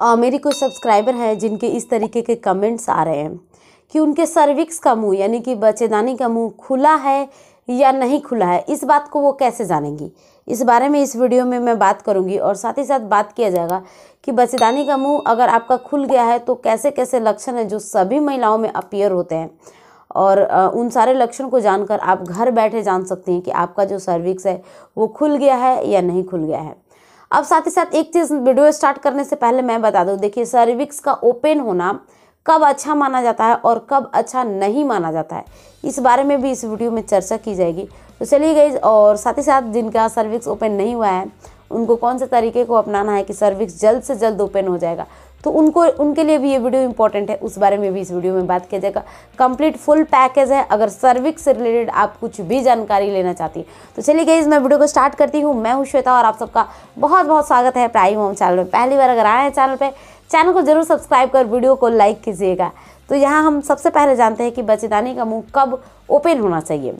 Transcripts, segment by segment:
आ, मेरी कोई सब्सक्राइबर है जिनके इस तरीके के कमेंट्स आ रहे हैं कि उनके सर्विक्स का मुंह यानी कि बच्चेदानी का मुंह खुला है या नहीं खुला है इस बात को वो कैसे जानेंगी इस बारे में इस वीडियो में मैं बात करूंगी और साथ ही साथ बात किया जाएगा कि बच्चेदानी का मुंह अगर आपका खुल गया है तो कैसे कैसे लक्षण हैं जो सभी महिलाओं में अपीयर होते हैं और उन सारे लक्षण को जानकर आप घर बैठे जान सकते हैं कि आपका जो सर्विक्स है वो खुल गया है या नहीं खुल गया है अब साथ ही साथ एक चीज़ वीडियो स्टार्ट करने से पहले मैं बता दूँ देखिए सर्विक्स का ओपन होना कब अच्छा माना जाता है और कब अच्छा नहीं माना जाता है इस बारे में भी इस वीडियो में चर्चा की जाएगी तो चलिए गई और साथ ही साथ जिनका सर्विक्स ओपन नहीं हुआ है उनको कौन से तरीके को अपनाना है कि सर्विक्स जल्द से जल्द ओपन हो जाएगा तो उनको उनके लिए भी ये वीडियो इंपॉर्टेंट है उस बारे में भी इस वीडियो में बात किया जाएगा कंप्लीट फुल पैकेज है अगर सर्विस से रिलेटेड आप कुछ भी जानकारी लेना चाहती हैं तो चलिए गई मैं वीडियो को स्टार्ट करती हूँ मैं हूँ श्वेता और आप सबका बहुत बहुत स्वागत है प्राइम होम चैनल में पहली बार अगर आए हैं चैनल पर चैनल को जरूर सब्सक्राइब कर वीडियो को लाइक कीजिएगा तो यहाँ हम सबसे पहले जानते हैं कि बचेदानी का मुँह कब ओपन होना चाहिए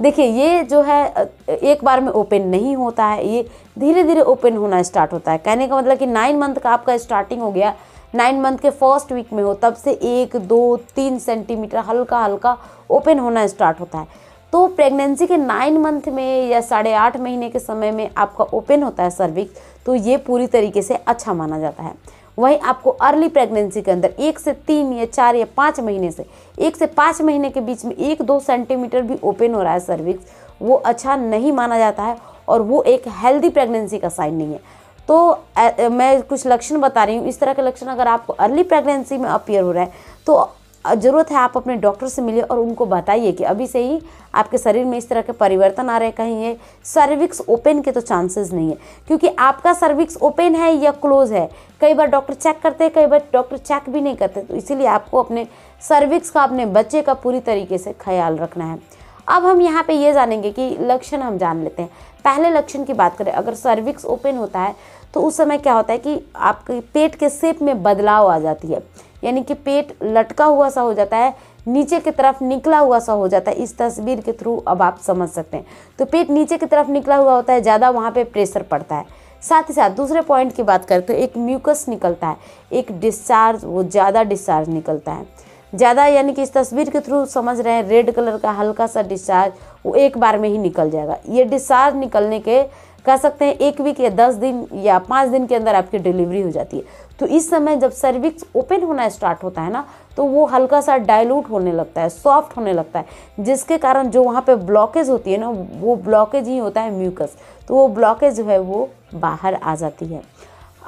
देखिए ये जो है एक बार में ओपन नहीं होता है ये धीरे धीरे ओपन होना स्टार्ट होता है कहने का मतलब कि नाइन मंथ का आपका स्टार्टिंग हो गया नाइन मंथ के फर्स्ट वीक में हो तब से एक दो तीन सेंटीमीटर हल्का हल्का ओपन होना स्टार्ट होता है तो प्रेगनेंसी के नाइन मंथ में या साढ़े आठ महीने के समय में आपका ओपन होता है सर्विक्स तो ये पूरी तरीके से अच्छा माना जाता है वहीं आपको अर्ली प्रेगनेंसी के अंदर एक से तीन या चार या पाँच महीने से एक से पाँच महीने के बीच में एक दो सेंटीमीटर भी ओपन हो रहा है सर्विक्स वो अच्छा नहीं माना जाता है और वो एक हेल्दी प्रेगनेंसी का साइन नहीं है तो ए, मैं कुछ लक्षण बता रही हूँ इस तरह के लक्षण अगर आपको अर्ली प्रेगनेंसी में अपीयर हो रहा है तो ज़रूरत है आप अपने डॉक्टर से मिलिए और उनको बताइए कि अभी से ही आपके शरीर में इस तरह के परिवर्तन आ रहे कहीं ये सर्विक्स ओपन के तो चांसेस नहीं है क्योंकि आपका सर्विक्स ओपन है या क्लोज है कई बार डॉक्टर चेक करते हैं कई बार डॉक्टर चेक भी नहीं करते तो इसीलिए आपको अपने सर्विक्स का अपने बच्चे का पूरी तरीके से ख्याल रखना है अब हम यहाँ पे ये जानेंगे कि लक्षण हम जान लेते हैं पहले लक्षण की बात करें अगर सर्विक्स ओपन होता है तो उस समय क्या होता है कि आपके पेट के सेप में बदलाव आ जाती है यानी कि पेट लटका हुआ सा हो जाता है नीचे की तरफ निकला हुआ सा हो जाता है इस तस्वीर के थ्रू अब आप समझ सकते हैं तो पेट नीचे की तरफ निकला हुआ होता है ज़्यादा वहाँ पे प्रेशर पड़ता है साथ ही साथ दूसरे पॉइंट की बात करें तो एक म्यूकस निकलता है एक डिस्चार्ज वो ज़्यादा डिस्चार्ज निकलता है ज़्यादा यानी कि इस तस्वीर के थ्रू समझ रहे हैं रेड कलर का हल्का सा डिस्चार्ज वो एक बार में ही निकल जाएगा ये डिस्चार्ज निकलने के कह सकते हैं एक वीक या दस दिन या पाँच दिन के अंदर आपकी डिलीवरी हो जाती है तो इस समय जब सर्विक्स ओपन होना स्टार्ट होता है ना तो वो हल्का सा डाइल्यूट होने लगता है सॉफ्ट होने लगता है जिसके कारण जो वहाँ पे ब्लॉकेज होती है ना वो ब्लॉकेज ही होता है म्यूकस तो वो ब्लॉकेज जो है वो बाहर आ जाती है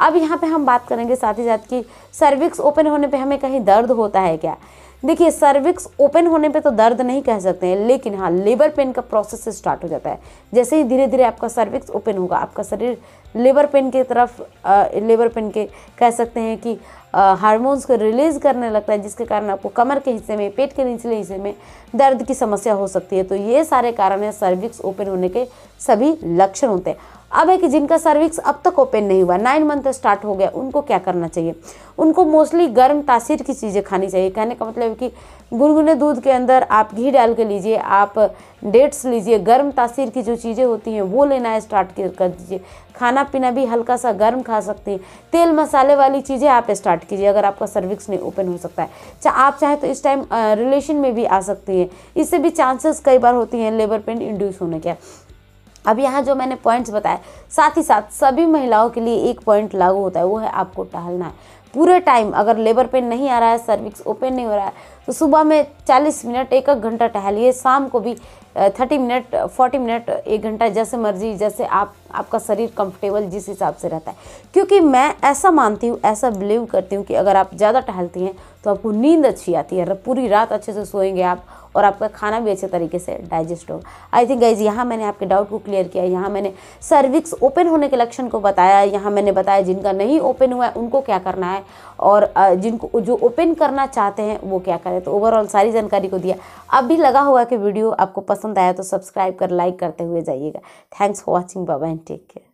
अब यहाँ पे हम बात करेंगे साथ ही साथ कि सर्विक्स ओपन होने पे हमें कहीं दर्द होता है क्या देखिए सर्विक्स ओपन होने पे तो दर्द नहीं कह सकते हैं लेकिन हाँ लेबर पेन का प्रोसेस स्टार्ट हो जाता है जैसे ही धीरे धीरे आपका सर्विक्स ओपन होगा आपका शरीर लेबर पेन की तरफ लेबर पेन के कह सकते हैं कि हार्मोन्स को रिलीज़ करने लगता है जिसके कारण आपको कमर के हिस्से में पेट के निचले हिस्से में दर्द की समस्या हो सकती है तो ये सारे कारण हैं सर्विक्स ओपन होने के सभी लक्षण होते हैं अब है कि जिनका सर्विक्स अब तक ओपन नहीं हुआ नाइन मंथ स्टार्ट हो गया उनको क्या करना चाहिए उनको मोस्टली गर्म तासीर की चीज़ें खानी चाहिए कहने का मतलब कि गुनगुने दूध के अंदर आप घी डाल के लीजिए आप डेट्स लीजिए गर्म तासीर की जो चीज़ें होती हैं वो लेना है स्टार्ट कर दीजिए खाना पीना भी हल्का सा गर्म खा सकते हैं तेल मसाले वाली चीज़ें आप स्टार्ट कीजिए अगर आपका सर्विक्स नहीं ओपन हो सकता है चाहे आप चाहें तो इस टाइम रिलेशन में भी आ सकती हैं इससे भी चांसेस कई बार होती हैं लेबर पेन इंड्यूस होने के अब यहाँ जो मैंने पॉइंट्स बताए साथ ही साथ सभी महिलाओं के लिए एक पॉइंट लागू होता है वो है आपको टहलना है पूरे टाइम अगर लेबर पेन नहीं आ रहा है सर्विक्स ओपन नहीं हो रहा है तो सुबह में 40 मिनट एक एक घंटा टहलिए शाम को भी 30 मिनट 40 मिनट एक घंटा जैसे मर्जी जैसे आप आपका शरीर कंफर्टेबल जिस हिसाब से रहता है क्योंकि मैं ऐसा मानती हूँ ऐसा बिलीव करती हूँ कि अगर आप ज़्यादा टहलती हैं तो आपको नींद अच्छी आती है पूरी रात अच्छे से सोएंगे आप और आपका खाना भी अच्छे तरीके से डाइजेस्ट होगा आई थिंक गाइज यहाँ मैंने आपके डाउट को क्लियर किया यहाँ मैंने सर्विक्स ओपन होने के लक्षण को बताया यहाँ मैंने बताया जिनका नहीं ओपन हुआ है उनको क्या करना है और जिनको जो ओपन करना चाहते हैं वो क्या करें है तो ओवरऑल सारी जानकारी को दिया अब भी लगा होगा कि वीडियो आपको पसंद आया तो सब्सक्राइब कर लाइक करते हुए जाइएगा थैंक्स फॉर वॉचिंग बाबा एंड टेक केयर